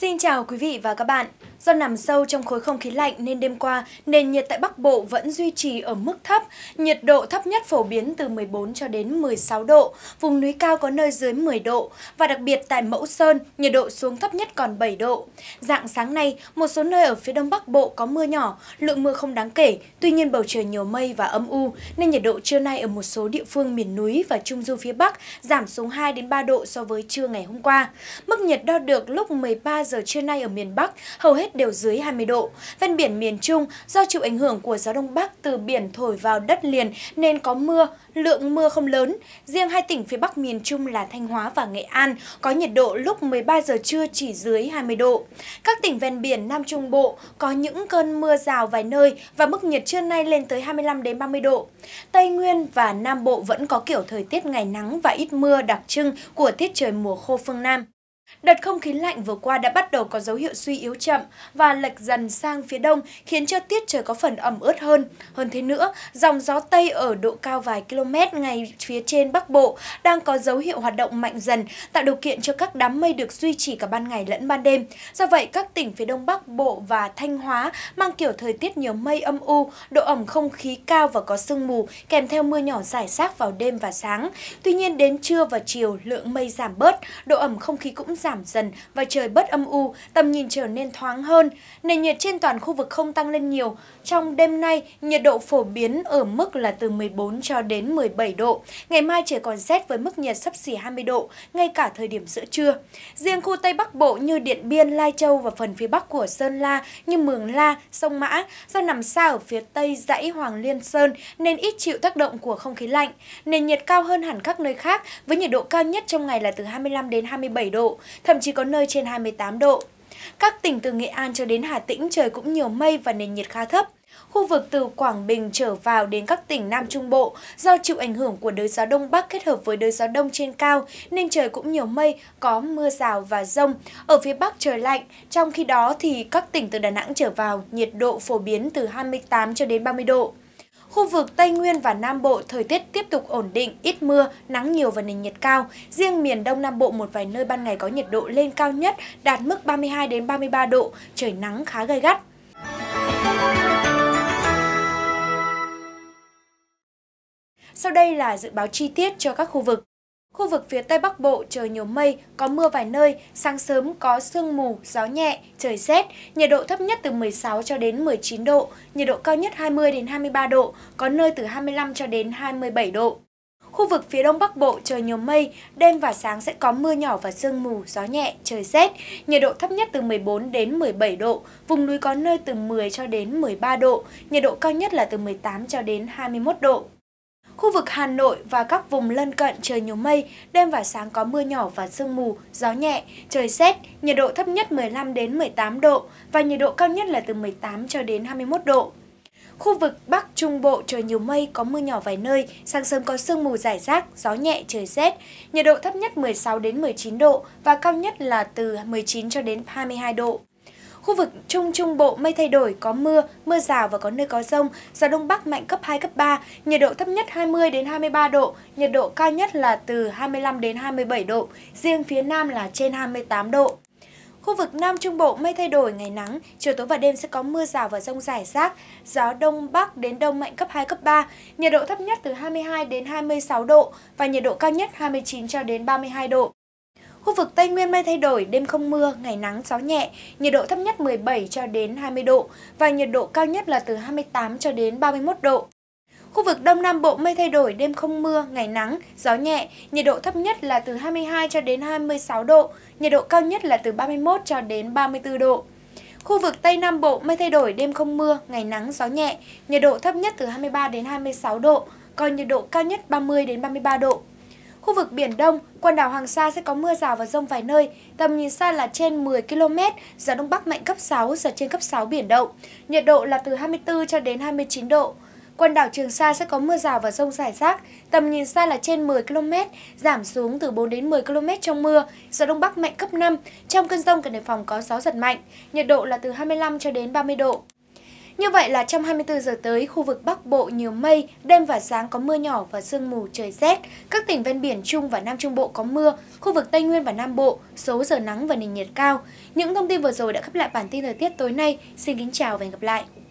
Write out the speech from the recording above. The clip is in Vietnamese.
Xin chào quý vị và các bạn. Do nằm sâu trong khối không khí lạnh nên đêm qua, nền nhiệt tại Bắc Bộ vẫn duy trì ở mức thấp, nhiệt độ thấp nhất phổ biến từ 14 cho đến 16 độ, vùng núi cao có nơi dưới 10 độ và đặc biệt tại Mẫu Sơn, nhiệt độ xuống thấp nhất còn 7 độ. Dạng sáng nay, một số nơi ở phía Đông Bắc Bộ có mưa nhỏ, lượng mưa không đáng kể, tuy nhiên bầu trời nhiều mây và âm u nên nhiệt độ trưa nay ở một số địa phương miền núi và trung du phía Bắc giảm xuống 2 đến 3 độ so với trưa ngày hôm qua. Mức nhiệt đo được lúc 13 giờ trưa nay ở miền Bắc hầu hết đều dưới 20 độ. Ven biển miền Trung do chịu ảnh hưởng của gió đông bắc từ biển thổi vào đất liền nên có mưa, lượng mưa không lớn. Riêng hai tỉnh phía Bắc miền Trung là Thanh Hóa và Nghệ An có nhiệt độ lúc 13 giờ trưa chỉ dưới 20 độ. Các tỉnh ven biển Nam Trung Bộ có những cơn mưa rào vài nơi và mức nhiệt trưa nay lên tới 25 đến 30 độ. Tây Nguyên và Nam Bộ vẫn có kiểu thời tiết ngày nắng và ít mưa đặc trưng của tiết trời mùa khô phương Nam. Đợt không khí lạnh vừa qua đã bắt đầu có dấu hiệu suy yếu chậm và lệch dần sang phía đông khiến cho tiết trời có phần ẩm ướt hơn. Hơn thế nữa, dòng gió Tây ở độ cao vài km ngay phía trên Bắc Bộ đang có dấu hiệu hoạt động mạnh dần, tạo điều kiện cho các đám mây được duy trì cả ban ngày lẫn ban đêm. Do vậy, các tỉnh phía đông Bắc Bộ và Thanh Hóa mang kiểu thời tiết nhiều mây âm u, độ ẩm không khí cao và có sương mù kèm theo mưa nhỏ rải rác vào đêm và sáng. Tuy nhiên, đến trưa và chiều lượng mây giảm bớt, độ ẩm không khí cũng giảm dần và trời bớt âm u, tầm nhìn trở nên thoáng hơn. Nền nhiệt trên toàn khu vực không tăng lên nhiều. Trong đêm nay, nhiệt độ phổ biến ở mức là từ 14 cho đến 17 độ. Ngày mai trời còn rét với mức nhiệt sấp xỉ 20 độ, ngay cả thời điểm giữa trưa. Riêng khu Tây Bắc Bộ như Điện Biên, Lai Châu và phần phía Bắc của Sơn La như Mường La, Sông Mã do nằm xa ở phía Tây dãy Hoàng Liên Sơn nên ít chịu tác động của không khí lạnh. Nền nhiệt cao hơn hẳn các nơi khác với nhiệt độ cao nhất trong ngày là từ 25 đến 27 độ thậm chí có nơi trên 28 độ. Các tỉnh từ Nghệ An cho đến Hà Tĩnh trời cũng nhiều mây và nền nhiệt khá thấp. Khu vực từ Quảng Bình trở vào đến các tỉnh Nam Trung Bộ, do chịu ảnh hưởng của đới gió Đông Bắc kết hợp với đới gió Đông trên cao, nên trời cũng nhiều mây, có mưa rào và rông. Ở phía Bắc trời lạnh, trong khi đó thì các tỉnh từ Đà Nẵng trở vào, nhiệt độ phổ biến từ 28 cho đến 30 độ. Khu vực Tây Nguyên và Nam Bộ thời tiết tiếp tục ổn định, ít mưa, nắng nhiều và nền nhiệt cao. Riêng miền Đông Nam Bộ một vài nơi ban ngày có nhiệt độ lên cao nhất, đạt mức 32 đến 33 độ, trời nắng khá gay gắt. Sau đây là dự báo chi tiết cho các khu vực. Khu vực phía Tây Bắc Bộ trời nhiều mây, có mưa vài nơi, sáng sớm có sương mù, gió nhẹ, trời rét, nhiệt độ thấp nhất từ 16 cho đến 19 độ, nhiệt độ cao nhất 20 đến 23 độ, có nơi từ 25 cho đến 27 độ. Khu vực phía Đông Bắc Bộ trời nhiều mây, đêm và sáng sẽ có mưa nhỏ và sương mù, gió nhẹ, trời rét, nhiệt độ thấp nhất từ 14 đến 17 độ, vùng núi có nơi từ 10 cho đến 13 độ, nhiệt độ cao nhất là từ 18 cho đến 21 độ. Khu vực Hà Nội và các vùng lân cận trời nhiều mây, đêm và sáng có mưa nhỏ và sương mù, gió nhẹ, trời rét, nhiệt độ thấp nhất 15 đến 18 độ và nhiệt độ cao nhất là từ 18 cho đến 21 độ. Khu vực Bắc Trung Bộ trời nhiều mây, có mưa nhỏ vài nơi, sáng sớm có sương mù rải rác, gió nhẹ, trời rét. Nhiệt độ thấp nhất 16 đến 19 độ và cao nhất là từ 19 cho đến 22 độ. Khu vực Trung Trung Bộ mây thay đổi, có mưa, mưa rào và có nơi có rông, gió Đông Bắc mạnh cấp 2, cấp 3, nhiệt độ thấp nhất 20 đến 23 độ, nhiệt độ cao nhất là từ 25 đến 27 độ, riêng phía Nam là trên 28 độ. Khu vực Nam Trung Bộ mây thay đổi, ngày nắng, chiều tối và đêm sẽ có mưa rào và rông rải rác, gió Đông Bắc đến Đông mạnh cấp 2, cấp 3, nhiệt độ thấp nhất từ 22 đến 26 độ và nhiệt độ cao nhất 29 cho đến 32 độ. Khu vực Tây Nguyên mây thay đổi, đêm không mưa, ngày nắng gió nhẹ, nhiệt độ thấp nhất 17 cho đến 20 độ và nhiệt độ cao nhất là từ 28 cho đến 31 độ. Khu vực Đông Nam Bộ mây thay đổi, đêm không mưa, ngày nắng, gió nhẹ, nhiệt độ thấp nhất là từ 22 cho đến 26 độ, nhiệt độ cao nhất là từ 31 cho đến 34 độ. Khu vực Tây Nam Bộ mây thay đổi, đêm không mưa, ngày nắng, gió nhẹ, nhiệt độ thấp nhất từ 23 đến 26 độ, còn nhiệt độ cao nhất 30 đến 33 độ. Khu vực Biển Đông, quần đảo Hoàng Sa sẽ có mưa rào và rông vài nơi, tầm nhìn xa là trên 10 km, gió Đông Bắc mạnh cấp 6, giật trên cấp 6 biển động. Nhiệt độ là từ 24 cho đến 29 độ. Quần đảo Trường Sa sẽ có mưa rào và rông rải rác, tầm nhìn xa là trên 10 km, giảm xuống từ 4 đến 10 km trong mưa, gió Đông Bắc mạnh cấp 5, trong cơn rông cần đề phòng có gió giật mạnh, nhiệt độ là từ 25 cho đến 30 độ. Như vậy là trong 24 giờ tới, khu vực Bắc Bộ nhiều mây, đêm và sáng có mưa nhỏ và sương mù trời rét. Các tỉnh ven biển Trung và Nam Trung Bộ có mưa, khu vực Tây Nguyên và Nam Bộ số giờ nắng và nền nhiệt cao. Những thông tin vừa rồi đã khép lại bản tin thời tiết tối nay. Xin kính chào và hẹn gặp lại.